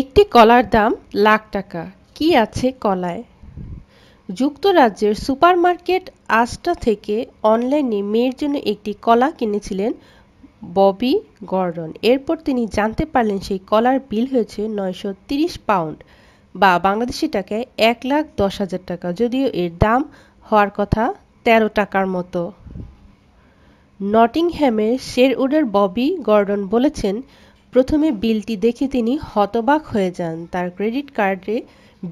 একটি কলার দাম লাখ টাকা কি আছে কলায় যুক্তরাজ্যের সুপারমার্কেট আস্টা থেকে অনলাইনে মেয়ের জন্য একটি কলা কিনেছিলেন ববি গর্ডন এরপর তিনি জানতে পারলেন সেই কলার বিল হয়েছে নয়শো পাউন্ড বা বাংলাদেশি টাকায় এক লাখ দশ হাজার টাকা যদিও এর দাম হওয়ার কথা ১৩ টাকার মতো নটিংহ্যামের শেরউডের ববি গর্ডন বলেছেন প্রথমে বিলটি দেখে তিনি হতবাক হয়ে যান তার ক্রেডিট কার্ডে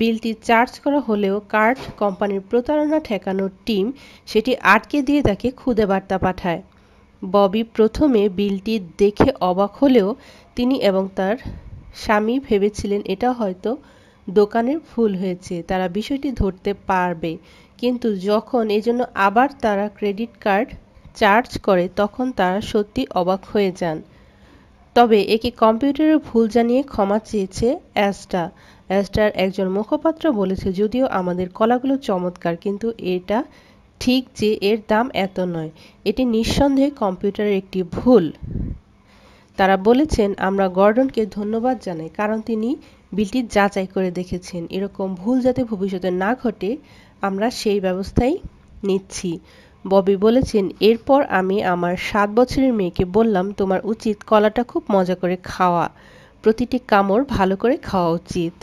বিলটি চার্জ করা হলেও কার্ড কোম্পানির প্রতারণা ঠেকানোর টিম সেটি আটকে দিয়ে তাকে খুদে বার্তা পাঠায় ববি প্রথমে বিলটি দেখে অবাক হলেও তিনি এবং তার স্বামী ভেবেছিলেন এটা হয়তো দোকানের ভুল হয়েছে তারা বিষয়টি ধরতে পারবে কিন্তু যখন এজন্য আবার তারা ক্রেডিট কার্ড চার্জ করে তখন তারা সত্যি অবাক হয়ে যান তবে একে কম্পিউটারের ভুল জানিয়ে ক্ষমা চেয়েছে অ্যাস্টা অ্যাস্টার একজন মুখপাত্র বলেছে যদিও আমাদের কলাগুলো চমৎকার কিন্তু এটা ঠিক যে এর দাম এত নয় এটি নিঃসন্দেহে কম্পিউটারের একটি ভুল তারা বলেছেন আমরা গর্ডনকে ধন্যবাদ জানাই কারণ তিনি বিলটি যাচাই করে দেখেছেন এরকম ভুল যাতে ভবিষ্যতে না ঘটে আমরা সেই ব্যবস্থাই নিচ্ছি ববি বলেছেন এরপর আমি আমার সাত বছরের মেয়েকে বললাম তোমার উচিত কলাটা খুব মজা করে খাওয়া প্রতিটি কামড় ভালো করে খাওয়া উচিত